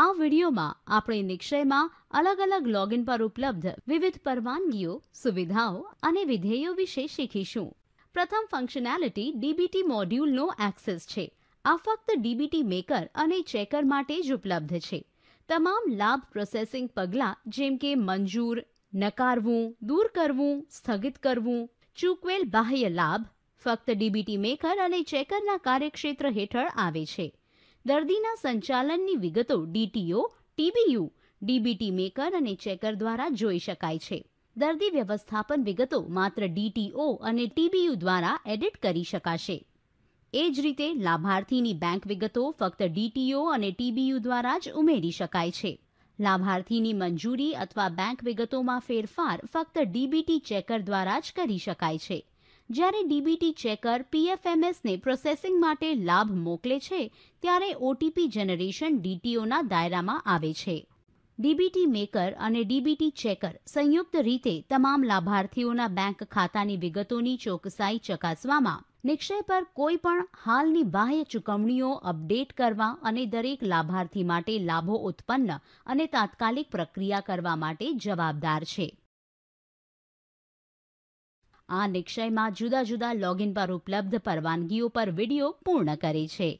આ વિડીયોમાં આપણે નિક્ષયમાં અલગ અલગ લોગિન પર ઉપલબ્ધ વિવિધ પરવાનગીઓ સુવિધાઓ અને વિધેયો વિશે શીખીશું પ્રથમ ફંક્શનાલિટી ડીબીટી મોડ્યુલનો એક્સેસ છે આ ફક્ત ડીબીટી મેકર અને ચેકર માટે જ ઉપલબ્ધ છે તમામ લાભ પ્રોસેસિંગ પગલાં જેમ કે મંજૂર નકારવું દૂર કરવું સ્થગિત કરવું ચૂકવેલ બાહ્ય લાભ ફક્ત ડીબીટી મેકર અને ચેકરના કાર્યક્ષેત્ર હેઠળ આવે છે દર્દીના સંચાલનની વિગતો ડીટીઓ ટીબીયુ ડીબીટી મેકર અને ચેકર દ્વારા જોઈ શકાય છે દર્દી વ્યવસ્થાપન વિગતો માત્ર ડીટીઓ અને ટીબીયુ દ્વારા એડિટ કરી શકાશે એ જ રીતે લાભાર્થીની બેંક વિગતો ફક્ત ડીટીઓ અને ટીબીયુ દ્વારા જ ઉમેરી શકાય છે લાભાર્થીની મંજૂરી અથવા બેંક વિગતોમાં ફેરફાર ફક્ત ડીબીટી ચેકર દ્વારા જ કરી શકાય છે જ્યારે ડીબીટી ચેકર પીએફએમએસને પ્રોસેસિંગ માટે લાભ મોકલે છે ત્યારે ઓટીપી જનરેશન ડીટીઓના દાયરામાં આવે છે ડીબીટી મેકર અને ડીબીટી ચેકર સંયુક્ત રીતે તમામ લાભાર્થીઓના બેંક ખાતાની વિગતોની ચોકસાઈ ચકાસવામાં નિક્ષય પર કોઈ પણ હાલની બાહ્ય ચૂકવણીઓ અપડેટ કરવા અને દરેક લાભાર્થી માટે લાભો ઉત્પન્ન અને તાત્કાલિક પ્રક્રિયા કરવા માટે જવાબદાર છે આ નિક્ષયમાં જુદા જુદા લોગિન પર ઉપલબ્ધ પરવાનગીઓ પર વિડિયો પૂર્ણ કરે છે